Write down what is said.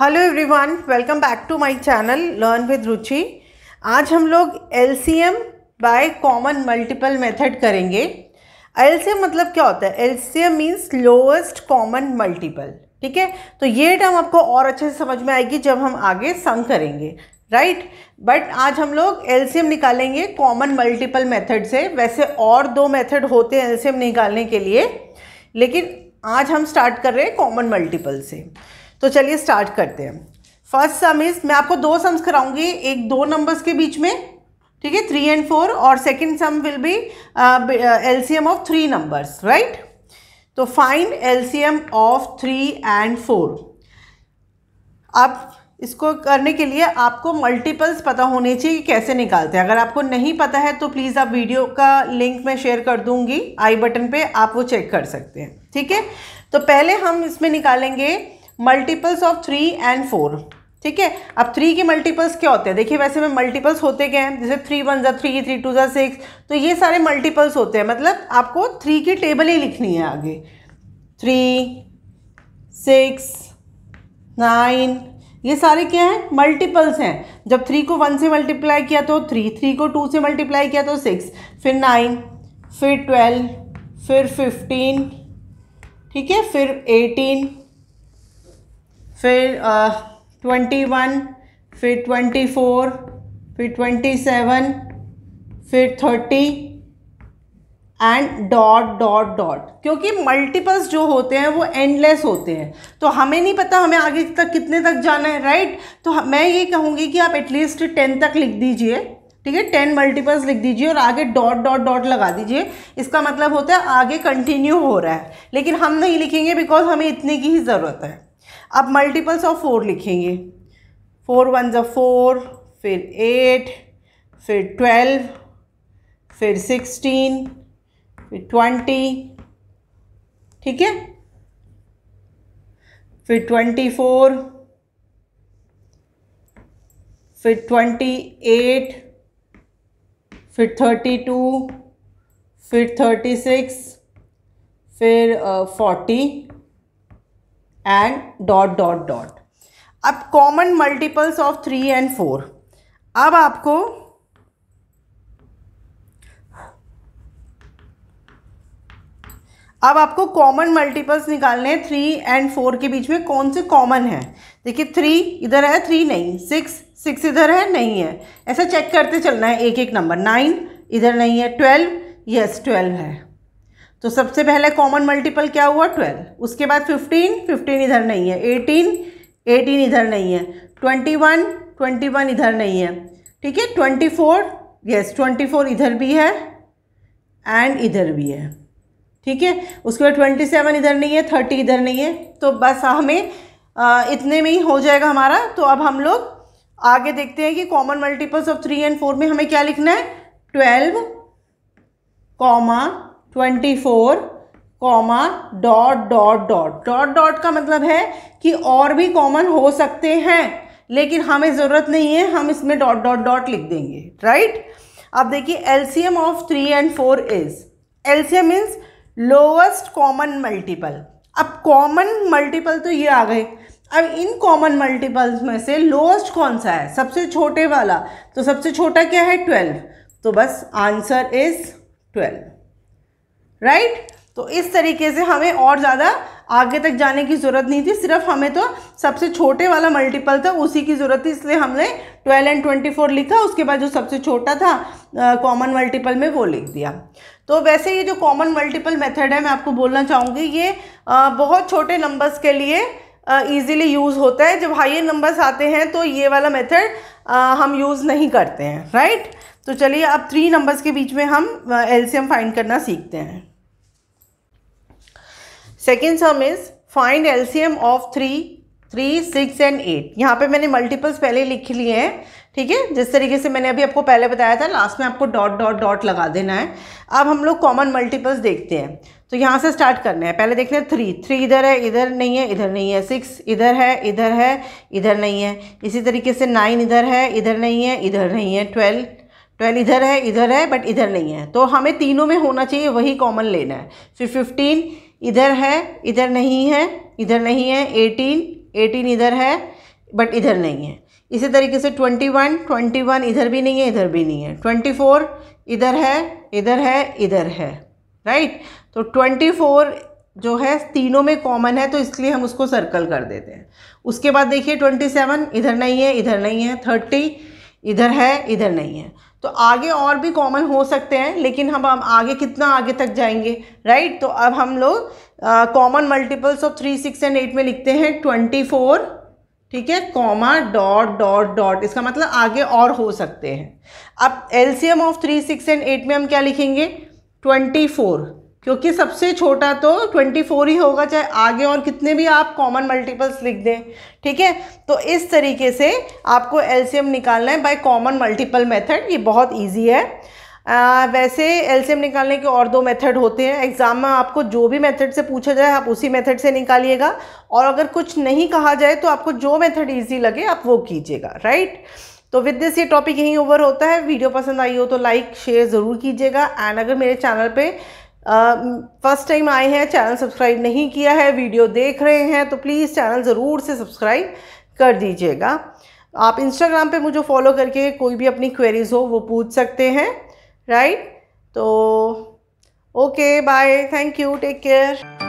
Hello everyone welcome back to my channel learn with Ruchi आज हम लोग L by common multiple method करेंगे L C M मतलब क्या होता है L C M means lowest common multiple ठीक है तो ये टर्म आपको और अच्छे से समझ में आएगी जब हम आगे संग करेंगे राइट right? बट आज हम लोग एलसीएम निकालेंगे कॉमन मल्टीपल मेथड से वैसे और दो मेथड होते हैं एलसीएम निकालने के लिए लेकिन आज हम स्टार्ट कर रहे हैं कॉमन मल्टीपल से तो चलिए स्टार्ट करते हैं फर्स्ट सम इज मैं आपको दो सम्स कराऊंगी एक दो नंबर्स के बीच में ठीक है थ्री एंड फोर और second sum will be L C M of three numbers right तो find L C M of three and four आप इसको करने के लिए आपको मल्टीपल्स पता होने चाहिए कि कैसे निकालते हैं अगर आपको नहीं पता है तो प्लीज़ आप वीडियो का लिंक मैं शेयर कर दूंगी आई बटन पे आप वो चेक कर सकते हैं ठीक है तो पहले हम इसमें निकालेंगे multiples of three and four ठीक है अब थ्री के मल्टीपल्स क्या होते हैं देखिए वैसे में मल्टीपल्स होते क्या हैं जैसे थ्री वन ज़ा थ्री थ्री टू ज़ा सिक्स तो ये सारे मल्टीपल्स होते हैं मतलब आपको थ्री की टेबल ही लिखनी है आगे थ्री सिक्स नाइन ये सारे क्या हैं मल्टीपल्स हैं जब थ्री को वन से मल्टीप्लाई किया तो थ्री थ्री को टू से मल्टीप्लाई किया तो सिक्स फिर नाइन फिर ट्वेल्व फिर फिफ्टीन ठीक है फिर एटीन फिर ट्वेंटी uh, वन फिर ट्वेंटी फोर फिर ट्वेंटी सेवन फिर thirty and dot dot dot क्योंकि मल्टीपल्स जो होते हैं वो एंडलेस होते हैं तो हमें नहीं पता हमें आगे तक कितने तक जाना है राइट तो मैं ये कहूँगी कि आप एटलीस्ट टेन तक लिख दीजिए ठीक है टेन मल्टीपल्स लिख दीजिए और आगे डॉट डॉट डॉट लगा दीजिए इसका मतलब होता है आगे कंटिन्यू हो रहा है लेकिन हम नहीं लिखेंगे बिकॉज हमें इतने की ही ज़रूरत है अब मल्टीपल्स ऑफ फोर लिखेंगे फोर वन ज़ा फोर फिर एट फिर ट्वेल्व फिर सिक्सटीन फिर ट्वेंटी ठीक है फिर ट्वेंटी फोर फिर ट्वेंटी एट फिर थर्टी टू फिर थर्टी सिक्स फिर forty uh, and dot dot dot अब common multiples of three and four अब आपको अब आपको कॉमन मल्टीपल्स निकालने हैं थ्री एंड फोर के बीच में कौन से कॉमन है देखिए थ्री इधर है थ्री नहीं सिक्स सिक्स इधर है नहीं है ऐसा चेक करते चलना है एक एक नंबर नाइन इधर नहीं है ट्वेल्व यस ट्वेल्व है तो सबसे पहले कॉमन मल्टीपल क्या हुआ ट्वेल्व उसके बाद फिफ्टीन फिफ्टीन इधर नहीं है एटीन एटीन इधर नहीं है ट्वेंटी वन ट्वेंटी वन इधर नहीं है ठीक है twenty four yes twenty four इधर भी है एंड इधर भी है ठीक है उसके बाद ट्वेंटी सेवन इधर नहीं है थर्टी इधर नहीं है तो बस हमें आ, इतने में ही हो जाएगा हमारा तो अब हम लोग आगे देखते हैं कि common multiples of three and four में हमें क्या लिखना है twelve comma twenty four comma dot dot dot dot dot का मतलब है कि और भी कॉमन हो सकते हैं लेकिन हमें ज़रूरत नहीं है हम इसमें डॉट डॉट डॉट लिख देंगे राइट अब देखिए M of three and four is L M means lowest common multiple अब कॉमन मल्टीपल तो ये आ गए अब इन कॉमन मल्टीपल्स में से लोएस्ट कौन सा है सबसे छोटे वाला तो सबसे छोटा क्या है ट्वेल्व तो बस आंसर इज़ ट्वेल्व राइट तो इस तरीके से हमें और ज़्यादा आगे तक जाने की ज़रूरत नहीं थी सिर्फ हमें तो सबसे छोटे वाला मल्टीपल था उसी की ज़रूरत थी इसलिए हमने ट्वेल्व एंड ट्वेंटी फोर लिखा उसके बाद जो सबसे छोटा था कॉमन मल्टीपल में वो लिख दिया तो वैसे ये जो कॉमन मल्टीपल मेथड है मैं आपको बोलना चाहूँगी ये आ, बहुत छोटे नंबर्स के लिए ईज़िली यूज़ होता है जब हाइयर नंबर्स आते हैं तो ये वाला मेथड हम यूज़ नहीं करते हैं राइट right? तो चलिए अब थ्री नंबर्स के बीच में हम एल्सियम फाइंड करना सीखते हैं second sum is find LCM of three three six and eight यहाँ पे मैंने मल्टीपल्स पहले लिख लिए हैं ठीक है जिस तरीके से मैंने अभी आपको पहले बताया था लास्ट में आपको डॉट डॉट डॉट लगा देना है अब हम लोग कॉमन मल्टीपल्स देखते हैं तो यहाँ से स्टार्ट करना है पहले देखना है थ्री थ्री इधर है इधर नहीं है इधर नहीं है सिक्स इधर है इधर है इधर नहीं है इसी तरीके से नाइन इधर है इधर नहीं है इधर नहीं है ट्वेल्व ट्वेल्व तो इधर है इधर है बट इधर नहीं है तो हमें तीनों में होना चाहिए वही कॉमन लेना है फिर फिफ्टीन इधर है इधर नहीं है इधर नहीं है एटीन एटीन इधर है बट इधर नहीं है इसी तरीके से ट्वेंटी वन ट्वेंटी वन इधर भी नहीं है इधर भी नहीं है ट्वेंटी फोर इधर है इधर है इधर है राइट तो ट्वेंटी फोर जो है तीनों में कॉमन है तो इसलिए हम उसको सर्कल कर देते हैं उसके बाद देखिए ट्वेंटी सेवन इधर नहीं है इधर नहीं है थर्टी इधर है इधर नहीं है तो आगे और भी कॉमन हो सकते हैं लेकिन हम हम आगे कितना आगे तक जाएंगे राइट तो अब हम लोग common multiples of three six and eight में लिखते हैं ट्वेंटी फोर ठीक है कॉमा डॉट डॉट डॉट इसका मतलब आगे और हो सकते हैं अब LCM of three six and eight में हम क्या लिखेंगे ट्वेंटी फोर क्योंकि सबसे छोटा तो 24 ही होगा चाहे आगे और कितने भी आप कॉमन मल्टीपल्स लिख दें ठीक है तो इस तरीके से आपको एलसीएम निकालना है बाय कॉमन मल्टीपल मेथड ये बहुत इजी है आ, वैसे एलसीएम निकालने के और दो मेथड होते हैं एग्ज़ाम में आपको जो भी मेथड से पूछा जाए आप उसी मेथड से निकालिएगा और अगर कुछ नहीं कहा जाए तो आपको जो मेथड ईजी लगे आप वो कीजिएगा राइट तो विद दिस ये टॉपिक यहीं ओवर होता है वीडियो पसंद आई हो तो लाइक शेयर ज़रूर कीजिएगा एंड अगर मेरे चैनल पे फर्स्ट um, टाइम आए हैं चैनल सब्सक्राइब नहीं किया है वीडियो देख रहे हैं तो प्लीज़ चैनल ज़रूर से सब्सक्राइब कर दीजिएगा आप इंस्टाग्राम पे मुझे फॉलो करके कोई भी अपनी क्वेरीज़ हो वो पूछ सकते हैं राइट तो okay bye thank you take care